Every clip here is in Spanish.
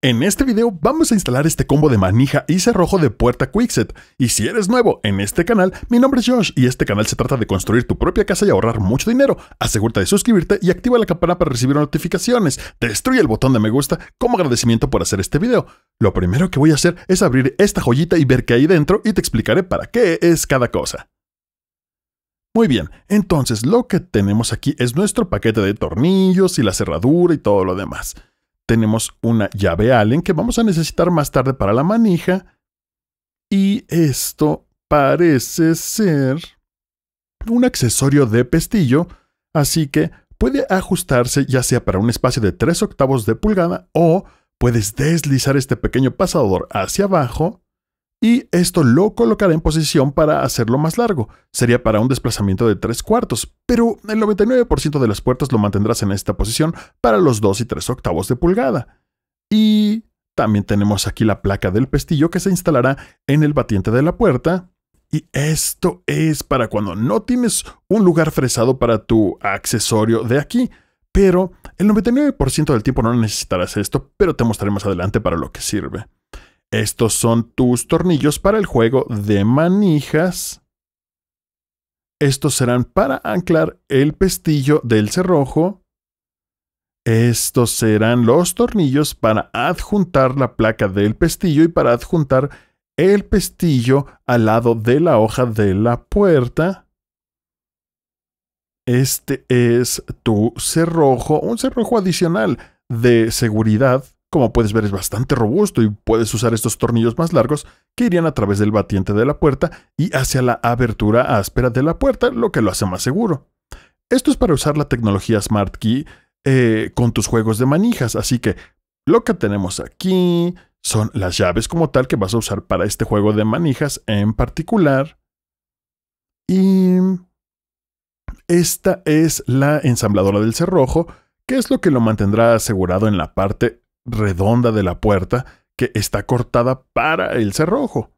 En este video vamos a instalar este combo de manija y cerrojo de puerta Quickset. Y si eres nuevo en este canal, mi nombre es Josh y este canal se trata de construir tu propia casa y ahorrar mucho dinero. Asegúrate de suscribirte y activa la campana para recibir notificaciones. Destruye el botón de me gusta como agradecimiento por hacer este video. Lo primero que voy a hacer es abrir esta joyita y ver qué hay dentro y te explicaré para qué es cada cosa. Muy bien, entonces lo que tenemos aquí es nuestro paquete de tornillos y la cerradura y todo lo demás tenemos una llave Allen que vamos a necesitar más tarde para la manija. Y esto parece ser un accesorio de pestillo, así que puede ajustarse ya sea para un espacio de 3 octavos de pulgada o puedes deslizar este pequeño pasador hacia abajo y esto lo colocará en posición para hacerlo más largo. Sería para un desplazamiento de 3 cuartos, pero el 99% de las puertas lo mantendrás en esta posición para los 2 y 3 octavos de pulgada. Y también tenemos aquí la placa del pestillo que se instalará en el batiente de la puerta. Y esto es para cuando no tienes un lugar fresado para tu accesorio de aquí. Pero el 99% del tiempo no necesitarás esto, pero te mostraré más adelante para lo que sirve. Estos son tus tornillos para el juego de manijas. Estos serán para anclar el pestillo del cerrojo. Estos serán los tornillos para adjuntar la placa del pestillo y para adjuntar el pestillo al lado de la hoja de la puerta. Este es tu cerrojo, un cerrojo adicional de seguridad como puedes ver es bastante robusto y puedes usar estos tornillos más largos que irían a través del batiente de la puerta y hacia la abertura áspera de la puerta, lo que lo hace más seguro. Esto es para usar la tecnología Smart Key eh, con tus juegos de manijas, así que lo que tenemos aquí son las llaves como tal que vas a usar para este juego de manijas en particular. Y esta es la ensambladora del cerrojo, que es lo que lo mantendrá asegurado en la parte redonda de la puerta que está cortada para el cerrojo.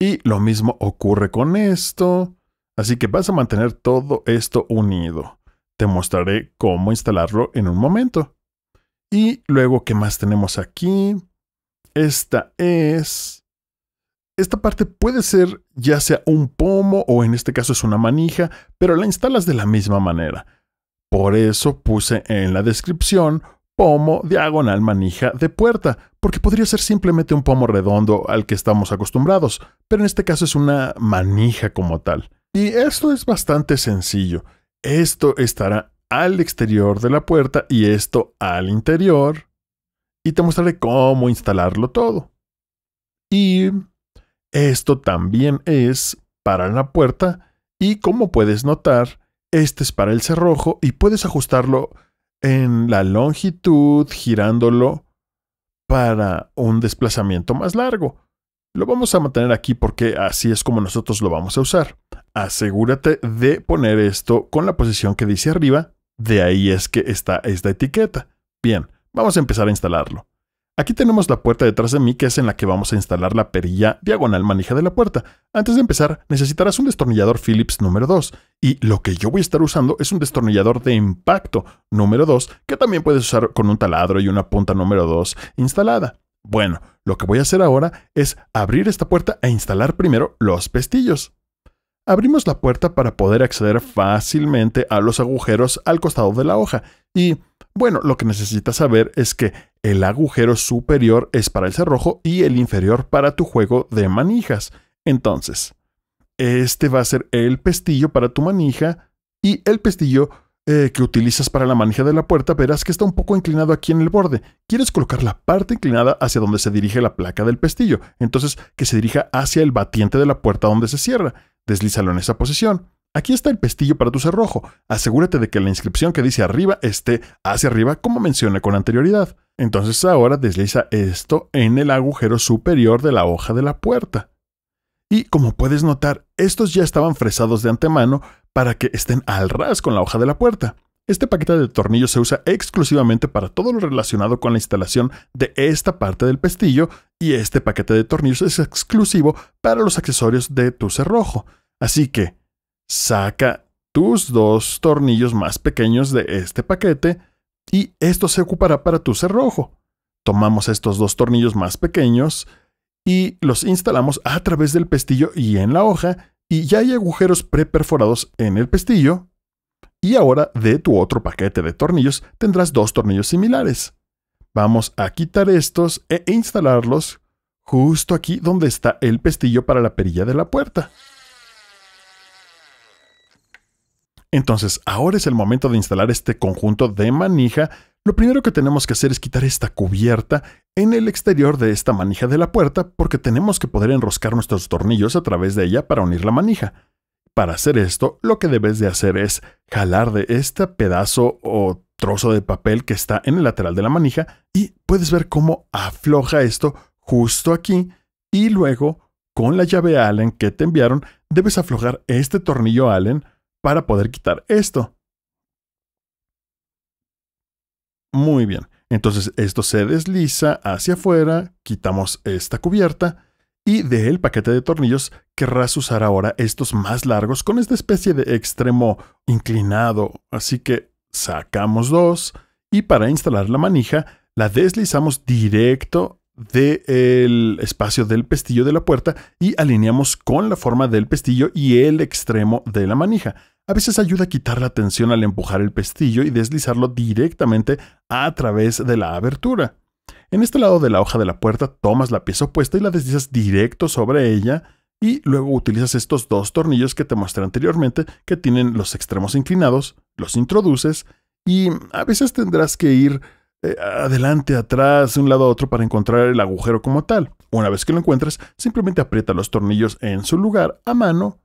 Y lo mismo ocurre con esto. Así que vas a mantener todo esto unido. Te mostraré cómo instalarlo en un momento. Y luego, ¿qué más tenemos aquí? Esta es... Esta parte puede ser ya sea un pomo o en este caso es una manija, pero la instalas de la misma manera. Por eso puse en la descripción pomo diagonal manija de puerta, porque podría ser simplemente un pomo redondo al que estamos acostumbrados, pero en este caso es una manija como tal. Y esto es bastante sencillo. Esto estará al exterior de la puerta y esto al interior. Y te mostraré cómo instalarlo todo. Y esto también es para la puerta y como puedes notar, este es para el cerrojo y puedes ajustarlo en la longitud, girándolo para un desplazamiento más largo. Lo vamos a mantener aquí porque así es como nosotros lo vamos a usar. Asegúrate de poner esto con la posición que dice arriba. De ahí es que está esta etiqueta. Bien, vamos a empezar a instalarlo. Aquí tenemos la puerta detrás de mí que es en la que vamos a instalar la perilla diagonal manija de la puerta. Antes de empezar necesitarás un destornillador Phillips número 2 y lo que yo voy a estar usando es un destornillador de impacto número 2 que también puedes usar con un taladro y una punta número 2 instalada. Bueno, lo que voy a hacer ahora es abrir esta puerta e instalar primero los pestillos. Abrimos la puerta para poder acceder fácilmente a los agujeros al costado de la hoja y, bueno, lo que necesitas saber es que el agujero superior es para el cerrojo y el inferior para tu juego de manijas. Entonces, este va a ser el pestillo para tu manija y el pestillo eh, que utilizas para la manija de la puerta, verás que está un poco inclinado aquí en el borde. Quieres colocar la parte inclinada hacia donde se dirige la placa del pestillo, entonces que se dirija hacia el batiente de la puerta donde se cierra. Deslízalo en esa posición. Aquí está el pestillo para tu cerrojo. Asegúrate de que la inscripción que dice arriba esté hacia arriba como mencioné con anterioridad. Entonces ahora desliza esto en el agujero superior de la hoja de la puerta. Y como puedes notar, estos ya estaban fresados de antemano para que estén al ras con la hoja de la puerta. Este paquete de tornillos se usa exclusivamente para todo lo relacionado con la instalación de esta parte del pestillo y este paquete de tornillos es exclusivo para los accesorios de tu cerrojo. Así que saca tus dos tornillos más pequeños de este paquete y esto se ocupará para tu cerrojo. Tomamos estos dos tornillos más pequeños y los instalamos a través del pestillo y en la hoja y ya hay agujeros preperforados en el pestillo, y ahora de tu otro paquete de tornillos tendrás dos tornillos similares. Vamos a quitar estos e instalarlos justo aquí donde está el pestillo para la perilla de la puerta. Entonces, ahora es el momento de instalar este conjunto de manija lo primero que tenemos que hacer es quitar esta cubierta en el exterior de esta manija de la puerta porque tenemos que poder enroscar nuestros tornillos a través de ella para unir la manija. Para hacer esto, lo que debes de hacer es jalar de este pedazo o trozo de papel que está en el lateral de la manija y puedes ver cómo afloja esto justo aquí y luego con la llave Allen que te enviaron debes aflojar este tornillo Allen para poder quitar esto. Muy bien. Entonces esto se desliza hacia afuera, quitamos esta cubierta y del paquete de tornillos querrás usar ahora estos más largos con esta especie de extremo inclinado. Así que sacamos dos y para instalar la manija la deslizamos directo del espacio del pestillo de la puerta y alineamos con la forma del pestillo y el extremo de la manija a veces ayuda a quitar la tensión al empujar el pestillo y deslizarlo directamente a través de la abertura. En este lado de la hoja de la puerta tomas la pieza opuesta y la deslizas directo sobre ella y luego utilizas estos dos tornillos que te mostré anteriormente que tienen los extremos inclinados, los introduces y a veces tendrás que ir eh, adelante, atrás, de un lado a otro para encontrar el agujero como tal. Una vez que lo encuentres, simplemente aprieta los tornillos en su lugar a mano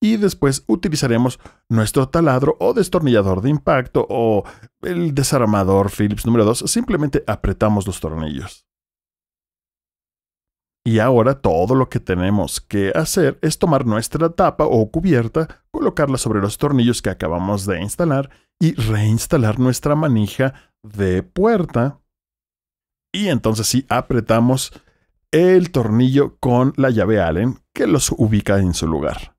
y después utilizaremos nuestro taladro o destornillador de impacto o el desarmador Phillips número 2. Simplemente apretamos los tornillos. Y ahora todo lo que tenemos que hacer es tomar nuestra tapa o cubierta, colocarla sobre los tornillos que acabamos de instalar y reinstalar nuestra manija de puerta. Y entonces sí apretamos el tornillo con la llave Allen que los ubica en su lugar.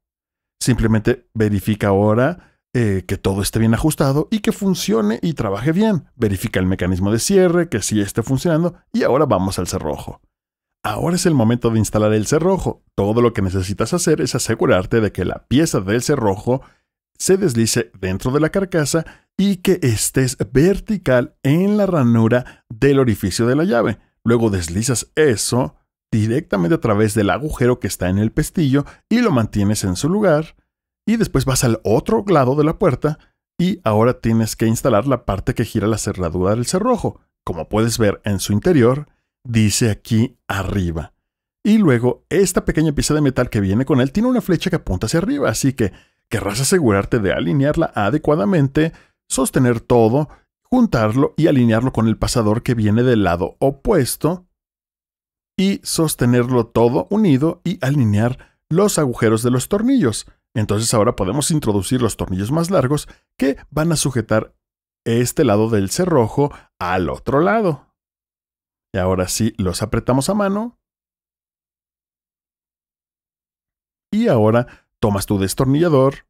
Simplemente verifica ahora eh, que todo esté bien ajustado y que funcione y trabaje bien. Verifica el mecanismo de cierre, que sí esté funcionando y ahora vamos al cerrojo. Ahora es el momento de instalar el cerrojo. Todo lo que necesitas hacer es asegurarte de que la pieza del cerrojo se deslice dentro de la carcasa y que estés vertical en la ranura del orificio de la llave. Luego deslizas eso directamente a través del agujero que está en el pestillo y lo mantienes en su lugar. Y después vas al otro lado de la puerta y ahora tienes que instalar la parte que gira la cerradura del cerrojo. Como puedes ver en su interior, dice aquí arriba. Y luego, esta pequeña pieza de metal que viene con él tiene una flecha que apunta hacia arriba, así que querrás asegurarte de alinearla adecuadamente, sostener todo, juntarlo y alinearlo con el pasador que viene del lado opuesto y sostenerlo todo unido y alinear los agujeros de los tornillos. Entonces ahora podemos introducir los tornillos más largos que van a sujetar este lado del cerrojo al otro lado. Y ahora sí, los apretamos a mano. Y ahora tomas tu destornillador.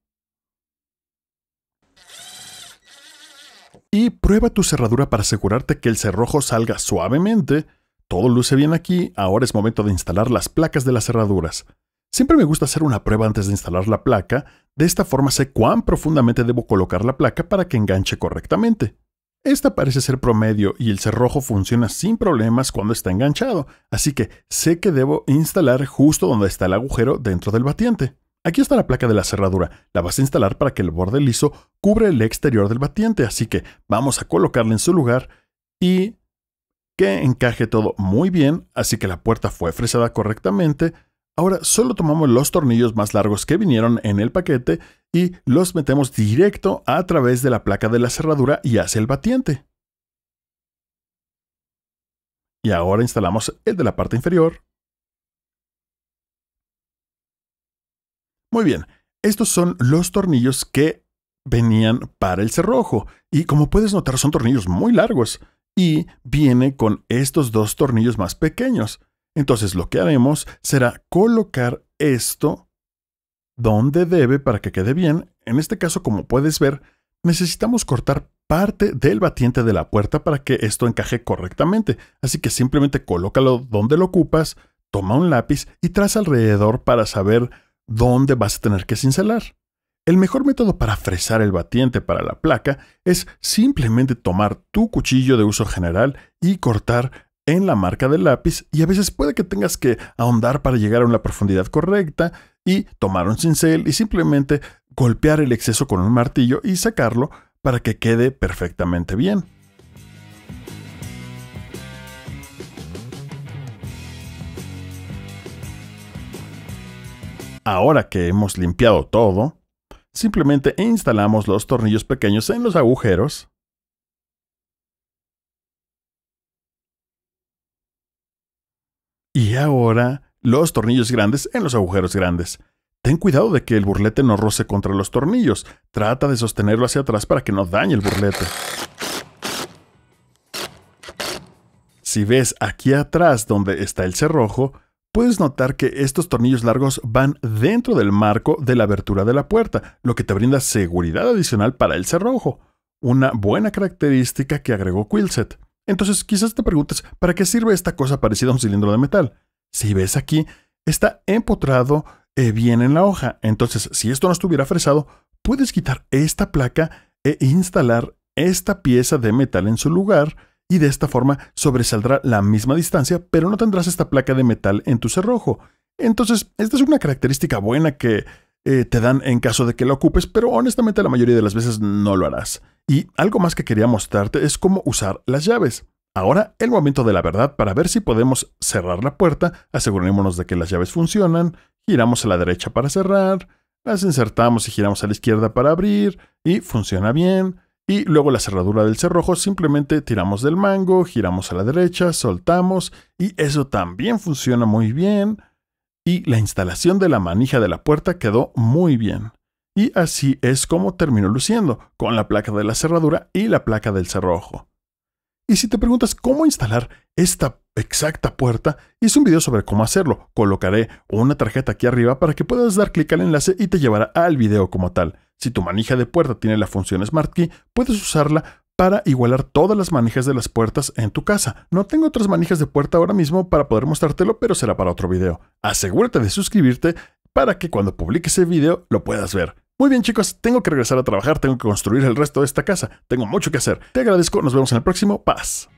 Y prueba tu cerradura para asegurarte que el cerrojo salga suavemente todo luce bien aquí, ahora es momento de instalar las placas de las cerraduras. Siempre me gusta hacer una prueba antes de instalar la placa, de esta forma sé cuán profundamente debo colocar la placa para que enganche correctamente. Esta parece ser promedio y el cerrojo funciona sin problemas cuando está enganchado, así que sé que debo instalar justo donde está el agujero dentro del batiente. Aquí está la placa de la cerradura, la vas a instalar para que el borde liso cubra el exterior del batiente, así que vamos a colocarla en su lugar y que encaje todo muy bien, así que la puerta fue fresada correctamente. Ahora solo tomamos los tornillos más largos que vinieron en el paquete y los metemos directo a través de la placa de la cerradura y hacia el batiente. Y ahora instalamos el de la parte inferior. Muy bien, estos son los tornillos que venían para el cerrojo y como puedes notar son tornillos muy largos y viene con estos dos tornillos más pequeños. Entonces lo que haremos será colocar esto donde debe para que quede bien. En este caso, como puedes ver, necesitamos cortar parte del batiente de la puerta para que esto encaje correctamente. Así que simplemente colócalo donde lo ocupas, toma un lápiz y traza alrededor para saber dónde vas a tener que cincelar. El mejor método para fresar el batiente para la placa es simplemente tomar tu cuchillo de uso general y cortar en la marca del lápiz y a veces puede que tengas que ahondar para llegar a una profundidad correcta y tomar un cincel y simplemente golpear el exceso con un martillo y sacarlo para que quede perfectamente bien. Ahora que hemos limpiado todo, Simplemente instalamos los tornillos pequeños en los agujeros Y ahora los tornillos grandes en los agujeros grandes. Ten cuidado de que el burlete no roce contra los tornillos. Trata de sostenerlo hacia atrás para que no dañe el burlete. Si ves aquí atrás donde está el cerrojo, puedes notar que estos tornillos largos van dentro del marco de la abertura de la puerta, lo que te brinda seguridad adicional para el cerrojo, una buena característica que agregó Quillset. Entonces quizás te preguntes, ¿para qué sirve esta cosa parecida a un cilindro de metal? Si ves aquí, está empotrado eh, bien en la hoja, entonces si esto no estuviera fresado, puedes quitar esta placa e instalar esta pieza de metal en su lugar, y de esta forma sobresaldrá la misma distancia, pero no tendrás esta placa de metal en tu cerrojo. Entonces, esta es una característica buena que eh, te dan en caso de que la ocupes, pero honestamente la mayoría de las veces no lo harás. Y algo más que quería mostrarte es cómo usar las llaves. Ahora el momento de la verdad para ver si podemos cerrar la puerta, asegurémonos de que las llaves funcionan, giramos a la derecha para cerrar, las insertamos y giramos a la izquierda para abrir, y funciona bien y luego la cerradura del cerrojo simplemente tiramos del mango, giramos a la derecha, soltamos y eso también funciona muy bien y la instalación de la manija de la puerta quedó muy bien. Y así es como terminó luciendo, con la placa de la cerradura y la placa del cerrojo. Y si te preguntas cómo instalar esta exacta puerta, hice un video sobre cómo hacerlo. Colocaré una tarjeta aquí arriba para que puedas dar clic al enlace y te llevará al video como tal. Si tu manija de puerta tiene la función Smart Key, puedes usarla para igualar todas las manijas de las puertas en tu casa. No tengo otras manijas de puerta ahora mismo para poder mostrártelo, pero será para otro video. Asegúrate de suscribirte para que cuando publique ese video lo puedas ver. Muy bien chicos, tengo que regresar a trabajar, tengo que construir el resto de esta casa, tengo mucho que hacer. Te agradezco, nos vemos en el próximo, paz.